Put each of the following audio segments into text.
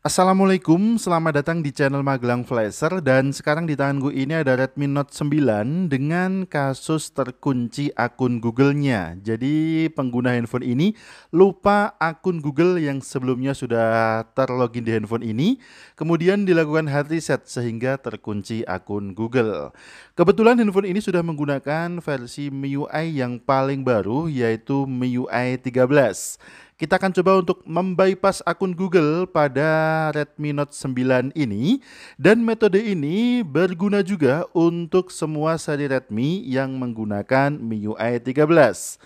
Assalamualaikum, selamat datang di channel Magelang Flasher dan sekarang di tangan gue ini ada Redmi Note 9 dengan kasus terkunci akun Google-nya. Jadi pengguna handphone ini lupa akun Google yang sebelumnya sudah terlogin di handphone ini, kemudian dilakukan hard reset sehingga terkunci akun Google. Kebetulan handphone ini sudah menggunakan versi MIUI yang paling baru yaitu MIUI 13. Kita akan coba untuk membypass akun Google pada Redmi Note 9 ini dan metode ini berguna juga untuk semua seri Redmi yang menggunakan MIUI 13.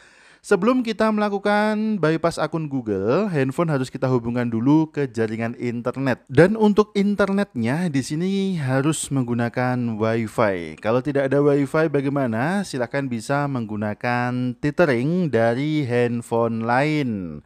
Sebelum kita melakukan bypass akun Google, handphone harus kita hubungkan dulu ke jaringan internet. Dan untuk internetnya di sini harus menggunakan Wi-Fi. Kalau tidak ada Wi-Fi bagaimana? Silakan bisa menggunakan tethering dari handphone lain.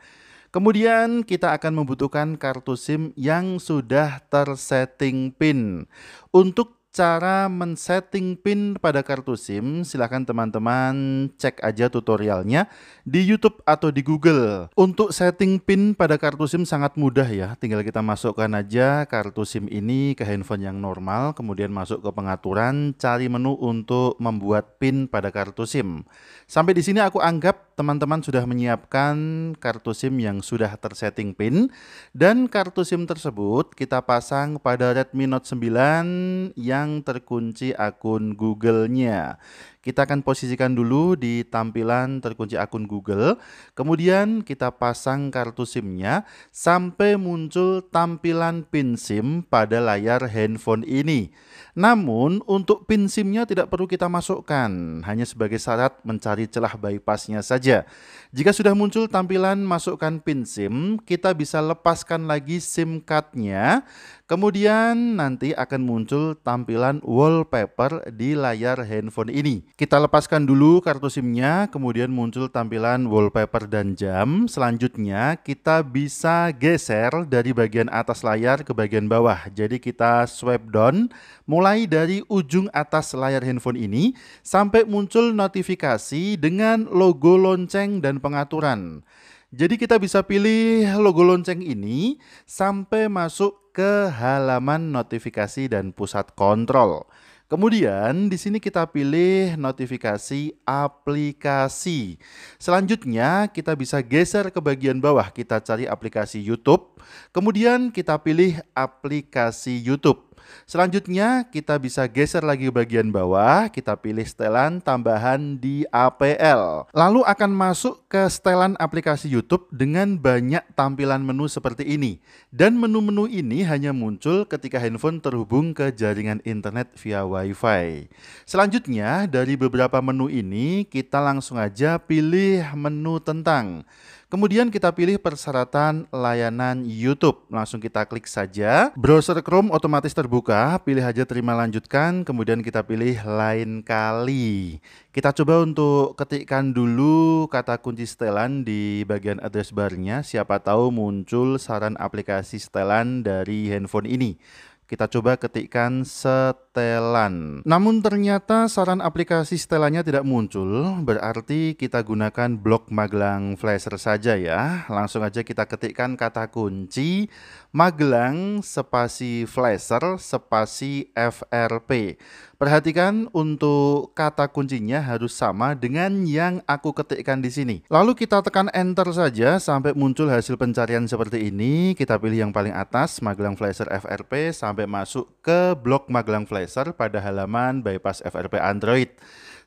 Kemudian kita akan membutuhkan kartu SIM yang sudah tersetting PIN. Untuk cara men-setting pin pada kartu SIM, silahkan teman-teman cek aja tutorialnya di YouTube atau di Google. Untuk setting pin pada kartu SIM sangat mudah ya, tinggal kita masukkan aja kartu SIM ini ke handphone yang normal, kemudian masuk ke pengaturan, cari menu untuk membuat pin pada kartu SIM. Sampai di sini aku anggap teman-teman sudah menyiapkan kartu SIM yang sudah tersetting pin, dan kartu SIM tersebut kita pasang pada Redmi Note 9 yang yang terkunci akun Google-nya. Kita akan posisikan dulu di tampilan terkunci akun Google. Kemudian kita pasang kartu SIM-nya sampai muncul tampilan pin SIM pada layar handphone ini. Namun untuk pin SIM-nya tidak perlu kita masukkan, hanya sebagai syarat mencari celah bypass-nya saja. Jika sudah muncul tampilan masukkan pin SIM, kita bisa lepaskan lagi SIM card-nya. Kemudian nanti akan muncul tampilan wallpaper di layar handphone ini. Kita lepaskan dulu kartu SIM-nya, kemudian muncul tampilan wallpaper dan jam. Selanjutnya, kita bisa geser dari bagian atas layar ke bagian bawah. Jadi kita swipe down mulai dari ujung atas layar handphone ini sampai muncul notifikasi dengan logo lonceng dan pengaturan. Jadi kita bisa pilih logo lonceng ini sampai masuk ke halaman notifikasi dan pusat kontrol. Kemudian di sini kita pilih notifikasi aplikasi. Selanjutnya kita bisa geser ke bagian bawah, kita cari aplikasi YouTube. Kemudian kita pilih aplikasi YouTube. Selanjutnya kita bisa geser lagi ke bagian bawah, kita pilih setelan tambahan di APL. Lalu akan masuk ke setelan aplikasi YouTube dengan banyak tampilan menu seperti ini. Dan menu-menu ini hanya muncul ketika handphone terhubung ke jaringan internet via WiFi. Selanjutnya dari beberapa menu ini kita langsung aja pilih menu tentang. Kemudian kita pilih persyaratan layanan YouTube. Langsung kita klik saja. Browser Chrome otomatis terbuka. Pilih aja terima lanjutkan. Kemudian kita pilih lain kali. Kita coba untuk ketikkan dulu kata kunci setelan di bagian address barnya. Siapa tahu muncul saran aplikasi setelan dari handphone ini. Kita coba ketikkan setelan setelan. Namun ternyata saran aplikasi setelannya tidak muncul, berarti kita gunakan blok Magelang Flasher saja ya. Langsung aja kita ketikkan kata kunci Magelang spasi Flasher spasi FRP. Perhatikan untuk kata kuncinya harus sama dengan yang aku ketikkan di sini. Lalu kita tekan enter saja sampai muncul hasil pencarian seperti ini. Kita pilih yang paling atas Magelang Flasher FRP sampai masuk ke blok Magelang Flasher Tracer pada halaman bypass FRP Android.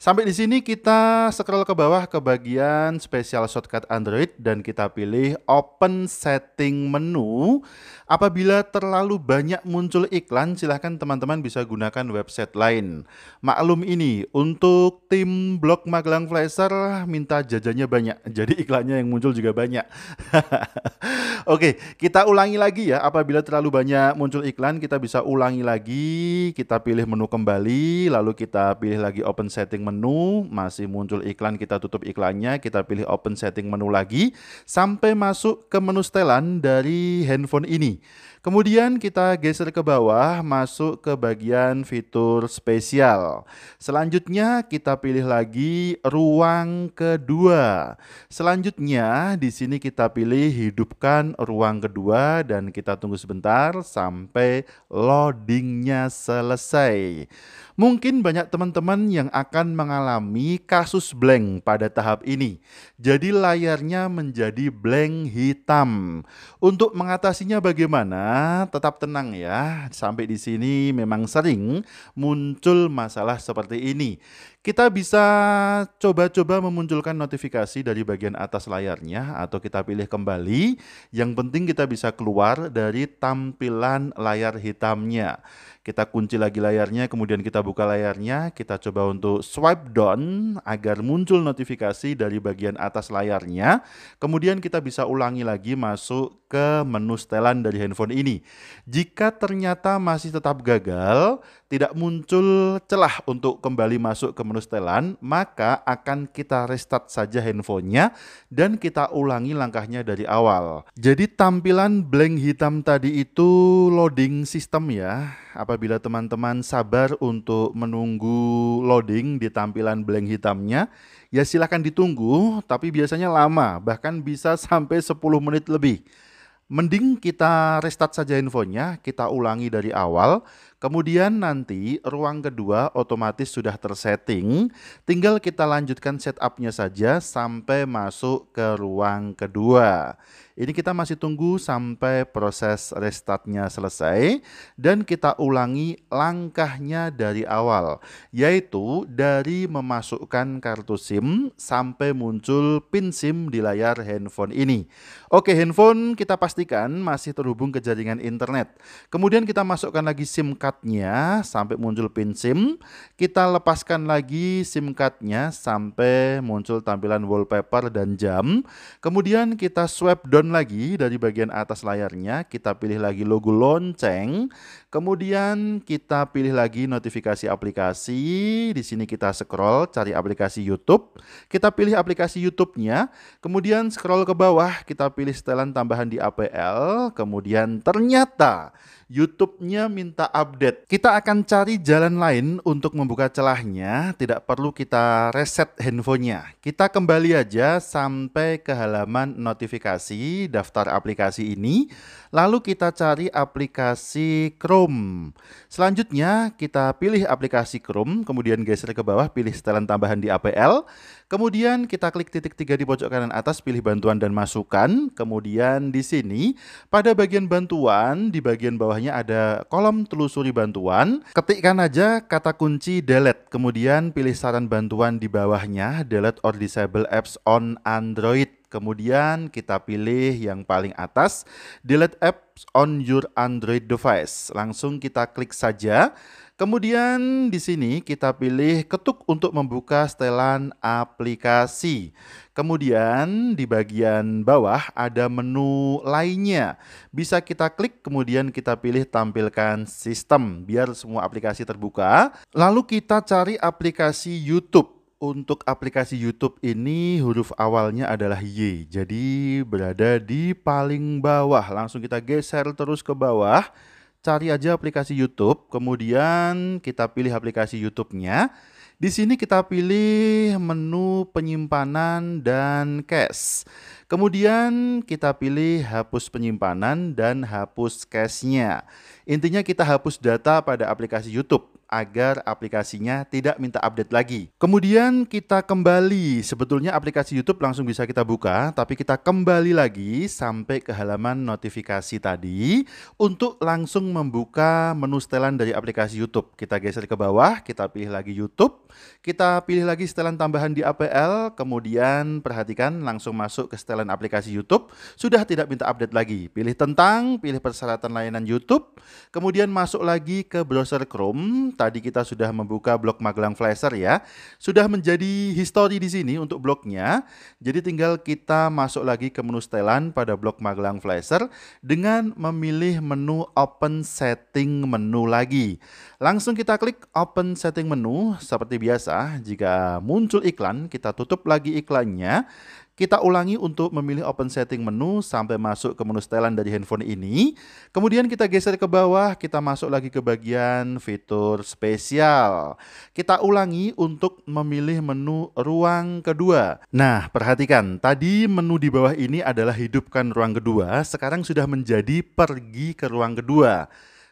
Sampai di sini kita scroll ke bawah ke bagian special shortcut Android dan kita pilih open setting menu. Apabila terlalu banyak muncul iklan, silahkan teman-teman bisa gunakan website lain. Maklum ini, untuk tim blog Magelang Flasher minta jajannya banyak, jadi iklannya yang muncul juga banyak. Oke, kita ulangi lagi ya. Apabila terlalu banyak muncul iklan, kita bisa ulangi lagi, kita pilih menu kembali, lalu kita pilih lagi open setting menu menu, masih muncul iklan, kita tutup iklannya, kita pilih open setting menu lagi, sampai masuk ke menu setelan dari handphone ini. Kemudian kita geser ke bawah masuk ke bagian fitur spesial. Selanjutnya kita pilih lagi ruang kedua. Selanjutnya di sini kita pilih hidupkan ruang kedua dan kita tunggu sebentar sampai loadingnya selesai. Mungkin banyak teman-teman yang akan mengalami kasus blank pada tahap ini. Jadi layarnya menjadi blank hitam. Untuk mengatasinya bagaimana? tetap tenang ya. Sampai di sini memang sering muncul masalah seperti ini. Kita bisa coba-coba memunculkan notifikasi dari bagian atas layarnya atau kita pilih kembali. Yang penting kita bisa keluar dari tampilan layar hitamnya. Kita kunci lagi layarnya, kemudian kita buka layarnya. Kita coba untuk swipe down agar muncul notifikasi dari bagian atas layarnya. Kemudian kita bisa ulangi lagi masuk ke menu setelan dari handphone ini. Jika ternyata masih tetap gagal, tidak muncul celah untuk kembali masuk ke menu setelan, maka akan kita restart saja handphonenya dan kita ulangi langkahnya dari awal. Jadi tampilan blank hitam tadi itu loading system ya. Apabila teman-teman sabar untuk menunggu loading di tampilan blank hitamnya, ya silahkan ditunggu, tapi biasanya lama, bahkan bisa sampai 10 menit lebih. Mending kita restart saja infonya, kita ulangi dari awal. Kemudian nanti ruang kedua otomatis sudah tersetting. Tinggal kita lanjutkan setupnya saja sampai masuk ke ruang kedua. Ini kita masih tunggu sampai proses restartnya selesai dan kita ulangi langkahnya dari awal, yaitu dari memasukkan kartu SIM sampai muncul pin SIM di layar handphone ini. Oke, handphone kita pastikan masih terhubung ke jaringan internet. Kemudian kita masukkan lagi SIM card-nya sampai muncul pin SIM. Kita lepaskan lagi SIM card-nya sampai muncul tampilan wallpaper dan jam. Kemudian kita swipe down down lagi dari bagian atas layarnya, kita pilih lagi logo lonceng, Kemudian kita pilih lagi notifikasi aplikasi. Di sini kita scroll cari aplikasi YouTube. Kita pilih aplikasi YouTube-nya. Kemudian scroll ke bawah, kita pilih setelan tambahan di APL. Kemudian ternyata YouTube-nya minta update. Kita akan cari jalan lain untuk membuka celahnya. Tidak perlu kita reset handphonenya. Kita kembali aja sampai ke halaman notifikasi daftar aplikasi ini. Lalu kita cari aplikasi Chrome Chrome. Selanjutnya kita pilih aplikasi Chrome, kemudian geser ke bawah pilih setelan tambahan di APL, kemudian kita klik titik tiga di pojok kanan atas pilih bantuan dan masukan, kemudian di sini pada bagian bantuan di bagian bawahnya ada kolom telusuri bantuan, ketikkan aja kata kunci delete, kemudian pilih saran bantuan di bawahnya delete or disable apps on Android. Kemudian kita pilih yang paling atas, delete apps on your Android device. Langsung kita klik saja. Kemudian di sini kita pilih ketuk untuk membuka setelan aplikasi. Kemudian di bagian bawah ada menu lainnya. Bisa kita klik kemudian kita pilih tampilkan sistem biar semua aplikasi terbuka. Lalu kita cari aplikasi YouTube. Untuk aplikasi YouTube ini huruf awalnya adalah Y, jadi berada di paling bawah. Langsung kita geser terus ke bawah, cari aja aplikasi YouTube, kemudian kita pilih aplikasi YouTube-nya. Di sini kita pilih menu penyimpanan dan cache. Kemudian kita pilih hapus penyimpanan dan hapus cache-nya. Intinya kita hapus data pada aplikasi YouTube agar aplikasinya tidak minta update lagi. Kemudian kita kembali, sebetulnya aplikasi YouTube langsung bisa kita buka, tapi kita kembali lagi sampai ke halaman notifikasi tadi untuk langsung membuka menu setelan dari aplikasi YouTube. Kita geser ke bawah, kita pilih lagi YouTube, kita pilih lagi setelan tambahan di APL, kemudian perhatikan langsung masuk ke setelan aplikasi YouTube, sudah tidak minta update lagi. Pilih tentang, pilih persyaratan layanan YouTube, kemudian masuk lagi ke browser Chrome, tadi kita sudah membuka blog Magelang Flasher ya. Sudah menjadi histori di sini untuk blognya. Jadi tinggal kita masuk lagi ke menu setelan pada blog Magelang Flasher dengan memilih menu open setting menu lagi. Langsung kita klik open setting menu seperti biasa. Jika muncul iklan, kita tutup lagi iklannya. Kita ulangi untuk memilih open setting menu sampai masuk ke menu setelan dari handphone ini. Kemudian kita geser ke bawah, kita masuk lagi ke bagian fitur spesial. Kita ulangi untuk memilih menu ruang kedua. Nah, perhatikan, tadi menu di bawah ini adalah hidupkan ruang kedua, sekarang sudah menjadi pergi ke ruang kedua.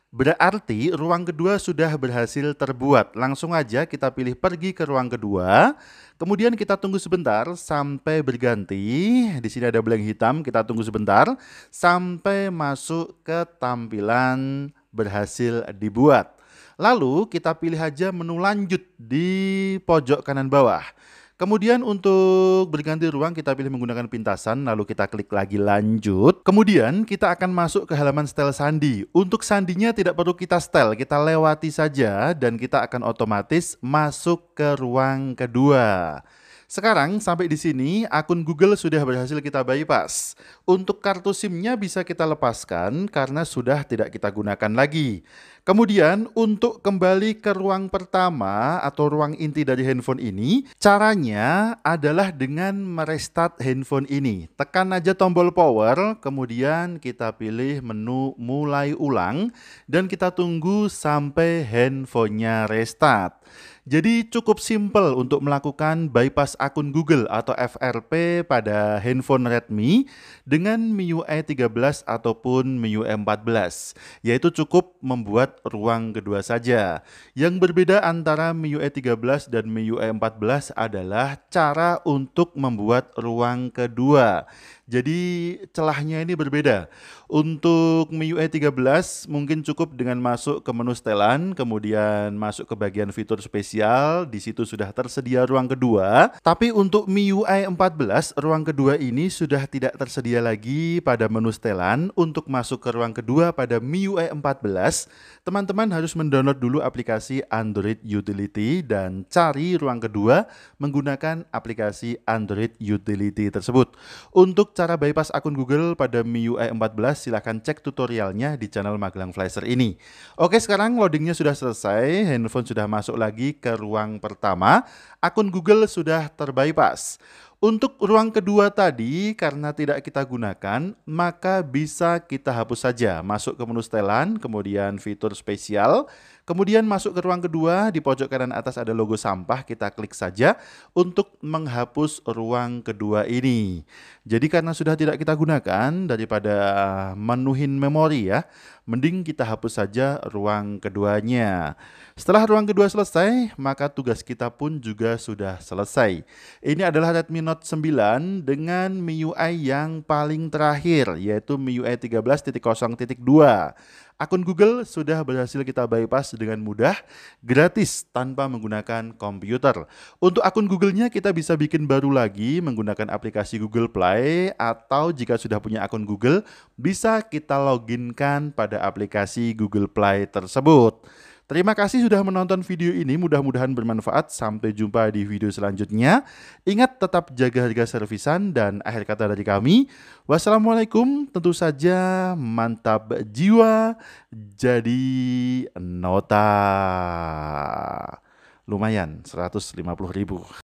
Berarti ruang kedua sudah berhasil terbuat. Langsung aja kita pilih pergi ke ruang kedua. Kemudian kita tunggu sebentar sampai berganti. Di sini ada blank hitam, kita tunggu sebentar sampai masuk ke tampilan berhasil dibuat. Lalu kita pilih aja menu lanjut di pojok kanan bawah. Kemudian untuk berganti ruang kita pilih menggunakan pintasan lalu kita klik lagi lanjut. Kemudian kita akan masuk ke halaman setel sandi. Untuk sandinya tidak perlu kita setel, kita lewati saja dan kita akan otomatis masuk ke ruang kedua. Sekarang sampai di sini akun Google sudah berhasil kita bypass. Untuk kartu SIM-nya bisa kita lepaskan karena sudah tidak kita gunakan lagi. Kemudian untuk kembali ke ruang pertama atau ruang inti dari handphone ini, caranya adalah dengan merestart handphone ini. Tekan aja tombol power, kemudian kita pilih menu mulai ulang dan kita tunggu sampai handphonenya restart. Jadi cukup simple untuk melakukan bypass akun Google atau FRP pada handphone Redmi dengan MIUI e 13 ataupun MIUI 14, e yaitu cukup membuat ruang kedua saja. Yang berbeda antara MIUI e 13 dan MIUI 14 adalah cara untuk membuat ruang kedua. Jadi celahnya ini berbeda. Untuk MIUI e 13 mungkin cukup dengan masuk ke menu setelan, kemudian masuk ke bagian fitur spesial, di situ sudah tersedia ruang kedua. Tapi untuk MIUI 14, e ruang kedua ini sudah tidak tersedia lagi pada menu setelan. Untuk masuk ke ruang kedua pada MIUI 14, e teman-teman harus mendownload dulu aplikasi Android Utility dan cari ruang kedua menggunakan aplikasi Android Utility tersebut. Untuk cara bypass akun Google pada MIUI 14, e silahkan cek tutorialnya di channel Magelang Flasher ini. Oke, sekarang loadingnya sudah selesai, handphone sudah masuk lagi ke ruang pertama, akun Google sudah terbypass. Untuk ruang kedua tadi, karena tidak kita gunakan, maka bisa kita hapus saja. Masuk ke menu setelan, kemudian fitur spesial, Kemudian masuk ke ruang kedua, di pojok kanan atas ada logo sampah, kita klik saja untuk menghapus ruang kedua ini. Jadi karena sudah tidak kita gunakan daripada ah, menuhin memori ya, mending kita hapus saja ruang keduanya. Setelah ruang kedua selesai, maka tugas kita pun juga sudah selesai. Ini adalah Redmi Note 9 dengan MIUI yang paling terakhir, yaitu MIUI 13.0.2. Akun Google sudah berhasil kita bypass dengan mudah, gratis, tanpa menggunakan komputer. Untuk akun Google-nya kita bisa bikin baru lagi menggunakan aplikasi Google Play atau jika sudah punya akun Google, bisa kita loginkan pada aplikasi Google Play tersebut. Terima kasih sudah menonton video ini, mudah-mudahan bermanfaat. Sampai jumpa di video selanjutnya. Ingat tetap jaga harga servisan dan akhir kata dari kami. Wassalamualaikum, tentu saja mantap jiwa jadi nota. Lumayan, 150 ribu.